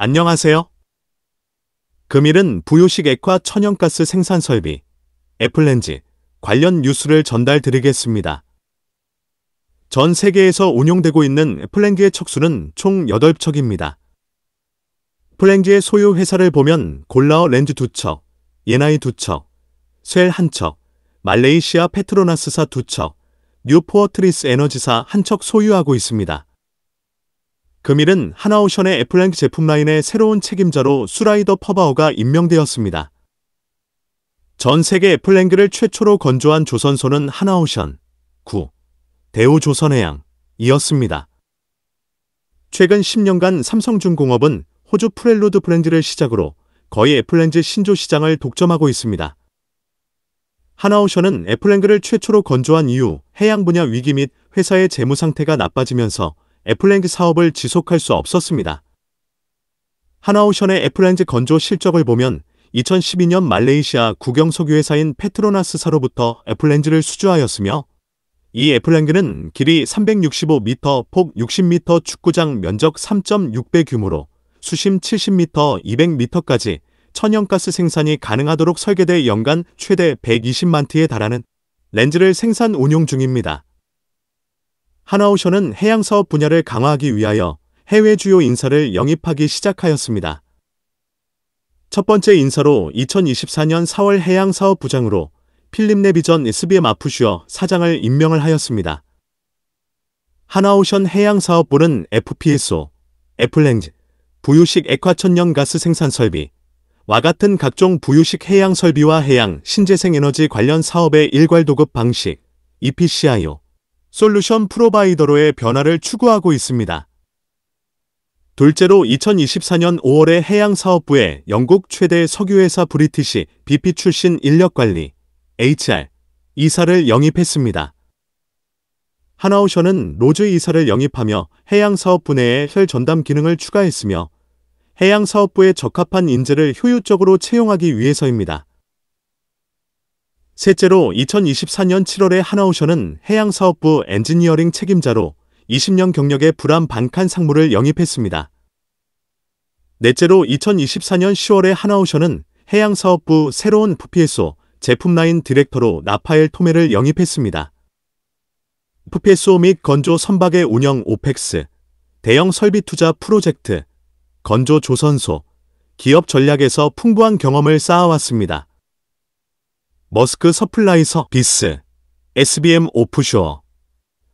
안녕하세요. 금일은 부유식 액화 천연가스 생산 설비, 애플렌지 관련 뉴스를 전달 드리겠습니다. 전 세계에서 운용되고 있는 플랭지의 척수는 총 8척입니다. 플랭지의 소유 회사를 보면 골라어 렌즈 2척, 예나이 2척, 셀 1척, 말레이시아 페트로나스사 2척, 뉴포어트리스 에너지사 1척 소유하고 있습니다. 금일은 하나오션의 애플랭크 제품 라인의 새로운 책임자로 수라이더 퍼바오가 임명되었습니다. 전 세계 애플랭크를 최초로 건조한 조선소는 하나오션 9 대우조선해양이었습니다. 최근 10년간 삼성중공업은 호주 프렐로드 브랜드를 시작으로 거의 애플렌즈 신조 시장을 독점하고 있습니다. 하나오션은 애플랭크를 최초로 건조한 이후 해양 분야 위기 및 회사의 재무 상태가 나빠지면서 애플랜드 사업을 지속할 수 없었습니다. 하나오션의 애플랜드 건조 실적을 보면 2012년 말레이시아 국영석유회사인 페트로나스사로부터 애플랜드를 수주하였으며 이애플랜드는 길이 365m, 폭 60m 축구장 면적 3.6배 규모로 수심 70m, 200m까지 천연가스 생산이 가능하도록 설계돼 연간 최대 120만 티에 달하는 렌즈를 생산 운용 중입니다. 하나오션은 해양 사업 분야를 강화하기 위하여 해외 주요 인사를 영입하기 시작하였습니다. 첫 번째 인사로 2024년 4월 해양 사업 부장으로 필립 네비전 SBM 아프슈어 사장을 임명을 하였습니다. 하나오션 해양 사업부는 FPSO, 애플랭즈, 부유식 액화천연 가스 생산 설비, 와 같은 각종 부유식 해양 설비와 해양 신재생 에너지 관련 사업의 일괄 도급 방식, EPCIO, 솔루션 프로바이더로의 변화를 추구하고 있습니다. 둘째로 2024년 5월에 해양사업부에 영국 최대 석유회사 브리티시 BP 출신 인력관리 HR 이사를 영입했습니다. 하나오션은 로즈 이사를 영입하며 해양사업부 내에 혈 전담 기능을 추가했으며 해양사업부에 적합한 인재를 효율적으로 채용하기 위해서입니다. 셋째로 2024년 7월에 하나오션은 해양사업부 엔지니어링 책임자로 20년 경력의 불안 반칸 상무를 영입했습니다. 넷째로 2024년 10월에 하나오션은 해양사업부 새로운 부피에소 제품라인 디렉터로 나파엘 토메를 영입했습니다. FPSO 및 건조 선박의 운영 오펙스, 대형 설비 투자 프로젝트, 건조 조선소, 기업 전략에서 풍부한 경험을 쌓아왔습니다. 머스크 서플라이서 비스, SBM 오프쇼어,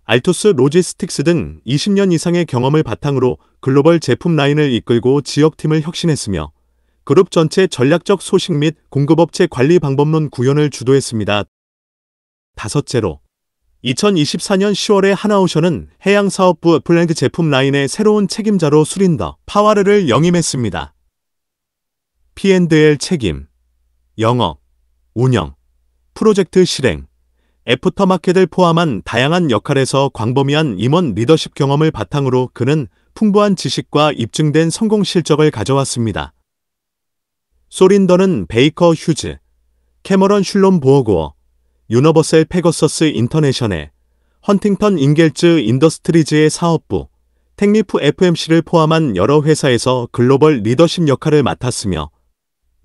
알토스 로지스틱스 등 20년 이상의 경험을 바탕으로 글로벌 제품 라인을 이끌고 지역팀을 혁신했으며 그룹 전체 전략적 소식 및 공급업체 관리 방법론 구현을 주도했습니다. 다섯째로 2024년 10월에 하나오션은 해양사업부 플랜트 제품 라인의 새로운 책임자로 수린더 파와르를 영임했습니다. P&L 책임, 영업, 운영, 프로젝트 실행, 애프터마켓을 포함한 다양한 역할에서 광범위한 임원 리더십 경험을 바탕으로 그는 풍부한 지식과 입증된 성공 실적을 가져왔습니다. 소린더는 베이커 휴즈, 캐머런 슐롬 보어고어, 유너버셀 페거서스 인터내셔널, 헌팅턴 인겔즈 인더스트리즈의 사업부, 택리프 FMC를 포함한 여러 회사에서 글로벌 리더십 역할을 맡았으며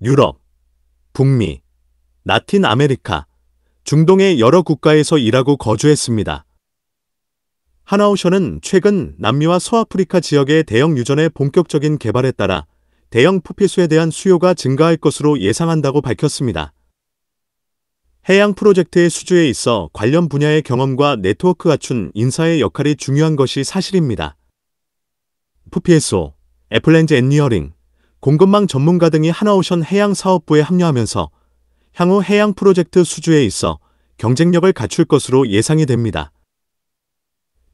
유럽, 북미, 라틴 아메리카, 중동의 여러 국가에서 일하고 거주했습니다. 하나오션은 최근 남미와 서아프리카 지역의 대형 유전의 본격적인 개발에 따라 대형 푸피수에 대한 수요가 증가할 것으로 예상한다고 밝혔습니다. 해양 프로젝트의 수주에 있어 관련 분야의 경험과 네트워크 갖춘 인사의 역할이 중요한 것이 사실입니다. PPSO, 애플랜즈엔니어링 공급망 전문가 등이 하나오션 해양 사업부에 합류하면서 향후 해양 프로젝트 수주에 있어 경쟁력을 갖출 것으로 예상이 됩니다.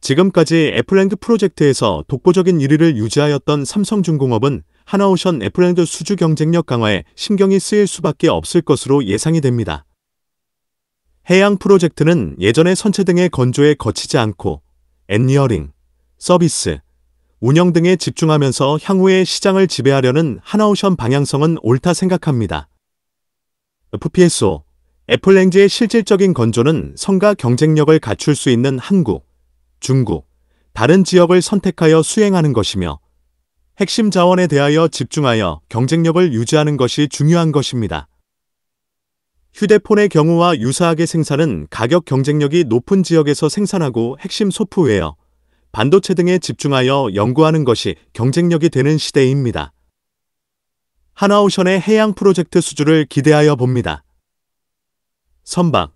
지금까지 애플랜드 프로젝트에서 독보적인 1위를 유지하였던 삼성중공업은 하나오션 애플랜드 수주 경쟁력 강화에 신경이 쓰일 수밖에 없을 것으로 예상이 됩니다. 해양 프로젝트는 예전의 선체 등의 건조에 거치지 않고 엔니어링, 서비스, 운영 등에 집중하면서 향후의 시장을 지배하려는 하나오션 방향성은 옳다 생각합니다. FPSO 애플렌즈의 실질적인 건조는 성과 경쟁력을 갖출 수 있는 한국, 중국, 다른 지역을 선택하여 수행하는 것이며 핵심 자원에 대하여 집중하여 경쟁력을 유지하는 것이 중요한 것입니다. 휴대폰의 경우와 유사하게 생산은 가격 경쟁력이 높은 지역에서 생산하고 핵심 소프웨어 반도체 등에 집중하여 연구하는 것이 경쟁력이 되는 시대입니다. 하나오션의 해양 프로젝트 수주를 기대하여 봅니다. 선박,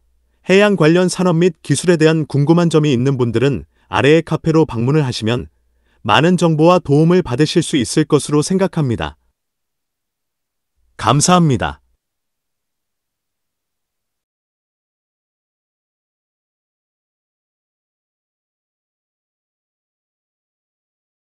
해양 관련 산업 및 기술에 대한 궁금한 점이 있는 분들은 아래의 카페로 방문을 하시면 많은 정보와 도움을 받으실 수 있을 것으로 생각합니다. 감사합니다.